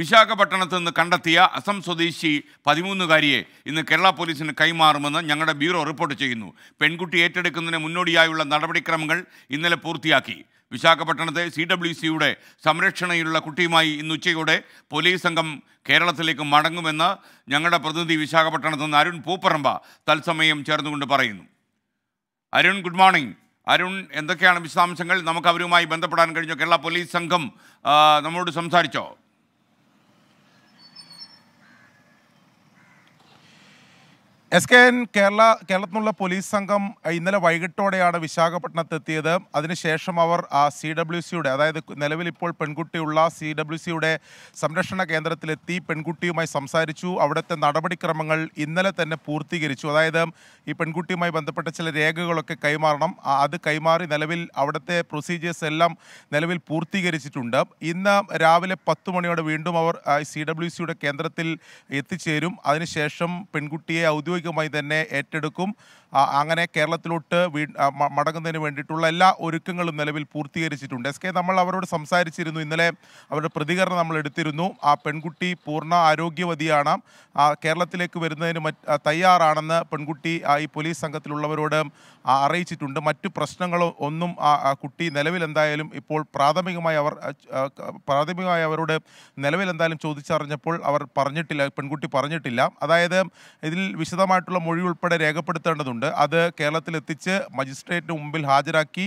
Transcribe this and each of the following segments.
വിശാഖപട്ടണത്ത് നിന്ന് കണ്ടെത്തിയ അസം സ്വദേശി പതിമൂന്നുകാരിയെ ഇന്ന് കേരള പോലീസിന് കൈമാറുമെന്ന് ഞങ്ങളുടെ ബ്യൂറോ റിപ്പോർട്ട് ചെയ്യുന്നു പെൺകുട്ടി ഏറ്റെടുക്കുന്നതിന് മുന്നോടിയായുള്ള നടപടിക്രമങ്ങൾ ഇന്നലെ പൂർത്തിയാക്കി വിശാഖപട്ടണത്തെ സി ഡബ്ല്യു സിയുടെ സംരക്ഷണയിലുള്ള കുട്ടിയുമായി ഇന്ന് ഉച്ചയോടെ പോലീസ് സംഘം കേരളത്തിലേക്ക് മടങ്ങുമെന്ന് ഞങ്ങളുടെ പ്രതിനിധി വിശാഖപട്ടണത്ത് നിന്ന് അരുൺ പൂപ്പറമ്പ തത്സമയം ചേർന്നുകൊണ്ട് പറയുന്നു അരുൺ ഗുഡ് മോർണിംഗ് അരുൺ എന്തൊക്കെയാണ് വിശദാംശങ്ങൾ നമുക്ക് അവരുമായി ബന്ധപ്പെടാൻ കഴിഞ്ഞോ കേരള പോലീസ് സംഘം നമ്മോട് സംസാരിച്ചോ എസ് കെ എൻ കേരള കേരളത്തിൽ നിന്നുള്ള പോലീസ് സംഘം ഇന്നലെ വൈകിട്ടോടെയാണ് വിശാഖപട്ടണത്തെത്തിയത് അതിനുശേഷം അവർ ആ സി ഡബ്ല്യു സിയുടെ അതായത് നിലവിൽ ഇപ്പോൾ പെൺകുട്ടിയുള്ള സി ഡബ്ല്യു സിയുടെ സംരക്ഷണ കേന്ദ്രത്തിലെത്തി പെൺകുട്ടിയുമായി സംസാരിച്ചു അവിടുത്തെ നടപടിക്രമങ്ങൾ ഇന്നലെ തന്നെ പൂർത്തീകരിച്ചു അതായത് ഈ പെൺകുട്ടിയുമായി ബന്ധപ്പെട്ട ചില രേഖകളൊക്കെ കൈമാറണം അത് കൈമാറി നിലവിൽ അവിടുത്തെ പ്രൊസീജിയേഴ്സ് എല്ലാം നിലവിൽ പൂർത്തീകരിച്ചിട്ടുണ്ട് ഇന്ന് രാവിലെ പത്ത് മണിയോടെ വീണ്ടും അവർ സി ഡബ്ല്യു സിയുടെ കേന്ദ്രത്തിൽ എത്തിച്ചേരും അതിനുശേഷം പെൺകുട്ടിയെ ഔദ്യോഗിക സ്വാഭാവികമായി തന്നെ ഏറ്റെടുക്കും അങ്ങനെ കേരളത്തിലോട്ട് മടങ്ങുന്നതിന് വേണ്ടിയിട്ടുള്ള എല്ലാ ഒരുക്കങ്ങളും നിലവിൽ പൂർത്തീകരിച്ചിട്ടുണ്ട് എസ് കെ നമ്മൾ അവരോട് സംസാരിച്ചിരുന്നു ഇന്നലെ അവരുടെ പ്രതികരണം നമ്മൾ എടുത്തിരുന്നു ആ പെൺകുട്ടി പൂർണ്ണ ആരോഗ്യവതിയാണ് കേരളത്തിലേക്ക് വരുന്നതിന് തയ്യാറാണെന്ന് പെൺകുട്ടി ഈ പോലീസ് സംഘത്തിലുള്ളവരോട് അറിയിച്ചിട്ടുണ്ട് മറ്റു പ്രശ്നങ്ങളോ ഒന്നും ആ കുട്ടി നിലവിൽ എന്തായാലും ഇപ്പോൾ പ്രാഥമികമായി അവർ പ്രാഥമികമായി അവരോട് നിലവിൽ എന്തായാലും ചോദിച്ചറിഞ്ഞപ്പോൾ അവർ പറഞ്ഞിട്ടില്ല പെൺകുട്ടി പറഞ്ഞിട്ടില്ല അതായത് ഇതിൽ വിശദമായി വിശദമായിട്ടുള്ള മൊഴി ഉൾപ്പെടെ രേഖപ്പെടുത്തേണ്ടതുണ്ട് അത് കേരളത്തിൽ എത്തിച്ച് മജിസ്ട്രേറ്റിന് മുമ്പിൽ ഹാജരാക്കി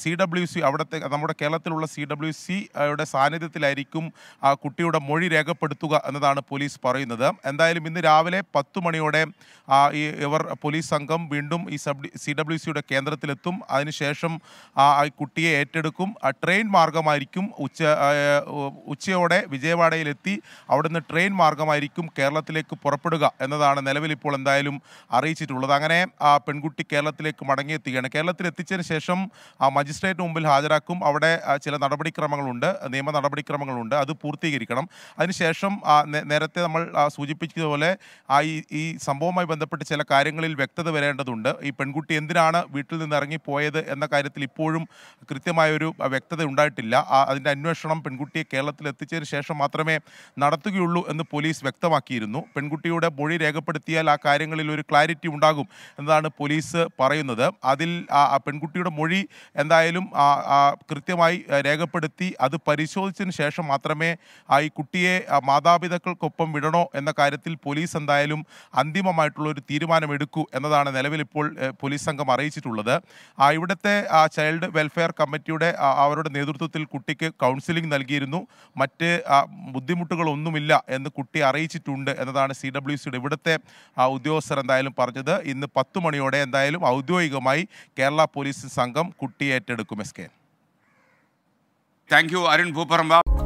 സി ഡബ്ല്യു സി അവിടുത്തെ നമ്മുടെ കേരളത്തിലുള്ള സി ഡബ്ല്യു സിയുടെ സാന്നിധ്യത്തിലായിരിക്കും ആ കുട്ടിയുടെ മൊഴി രേഖപ്പെടുത്തുക എന്നതാണ് പോലീസ് പറയുന്നത് എന്തായാലും ഇന്ന് രാവിലെ പത്തു മണിയോടെ ഈ ഇവർ പോലീസ് സംഘം വീണ്ടും ഈ സബ് സി ഡബ്ല്യു സിയുടെ കേന്ദ്രത്തിലെത്തും അതിനുശേഷം ആ കുട്ടിയെ ഏറ്റെടുക്കും ട്രെയിൻ മാർഗമായിരിക്കും ഉച്ച ഉച്ചയോടെ വിജയവാഡയിലെത്തി അവിടുന്ന് ട്രെയിൻ മാർഗമായിരിക്കും കേരളത്തിലേക്ക് പുറപ്പെടുക എന്നതാണ് നിലവിലിപ്പോൾ എന്തായാലും അറിയിച്ചിട്ടുള്ളത് അങ്ങനെ ആ പെൺകുട്ടി കേരളത്തിലേക്ക് മടങ്ങിയെത്തുകയാണ് കേരളത്തിൽ എത്തിച്ചതിന് ശേഷം ആ മജിസ്ട്രേറ്റ് മുമ്പിൽ ഹാജരാക്കും അവിടെ ചില നടപടിക്രമങ്ങളുണ്ട് നിയമ നടപടിക്രമങ്ങളുണ്ട് അത് പൂർത്തീകരിക്കണം അതിനുശേഷം നേരത്തെ നമ്മൾ സൂചിപ്പിച്ചതുപോലെ ആ ഈ സംഭവവുമായി ബന്ധപ്പെട്ട് ചില കാര്യങ്ങളിൽ വ്യക്തത വരേണ്ടതുണ്ട് ഈ പെൺകുട്ടി എന്തിനാണ് വീട്ടിൽ നിന്ന് ഇറങ്ങിപ്പോയത് എന്ന കാര്യത്തിൽ ഇപ്പോഴും കൃത്യമായൊരു വ്യക്തത ഉണ്ടായിട്ടില്ല അതിൻ്റെ അന്വേഷണം പെൺകുട്ടിയെ കേരളത്തിൽ എത്തിച്ചതിന് ശേഷം മാത്രമേ നടത്തുകയുള്ളൂ എന്ന് പോലീസ് വ്യക്തമാക്കിയിരുന്നു പെൺകുട്ടിയുടെ മൊഴി രേഖപ്പെടുത്തിയാൽ ആ കാര്യങ്ങളിൽ ഒരു ക്ലാരിറ്റി ഉണ്ടാകും എന്നതാണ് പോലീസ് പറയുന്നത് അതിൽ ആ പെൺകുട്ടിയുടെ മൊഴി എന്തായാലും കൃത്യമായി രേഖപ്പെടുത്തി അത് പരിശോധിച്ചതിന് ശേഷം മാത്രമേ ആ ഈ കുട്ടിയെ മാതാപിതാക്കൾക്കൊപ്പം വിടണോ എന്ന കാര്യത്തിൽ പോലീസ് എന്തായാലും അന്തിമമായിട്ടുള്ള ഒരു തീരുമാനമെടുക്കൂ എന്നതാണ് നിലവിൽ ഇപ്പോൾ പോലീസ് സംഘം അറിയിച്ചിട്ടുള്ളത് ഇവിടുത്തെ ചൈൽഡ് വെൽഫെയർ കമ്മിറ്റിയുടെ അവരുടെ നേതൃത്വത്തിൽ കുട്ടിക്ക് കൗൺസിലിംഗ് നൽകിയിരുന്നു മറ്റ് ബുദ്ധിമുട്ടുകളൊന്നുമില്ല എന്ന് കുട്ടി അറിയിച്ചിട്ടുണ്ട് എന്നതാണ് സി ഡബ്ല്യു സിയുടെ ഇവിടുത്തെ ഉദ്യോഗസ്ഥർ എന്തായാലും പറഞ്ഞത് ഇന്ന് പത്ത് മണിയോടെ എന്തായാലും ഔദ്യോഗികമായി കേരള പോലീസ് സംഘം കുട്ടി ഏറ്റെടുക്കും S K thank you Arun ഭൂപറമ്പ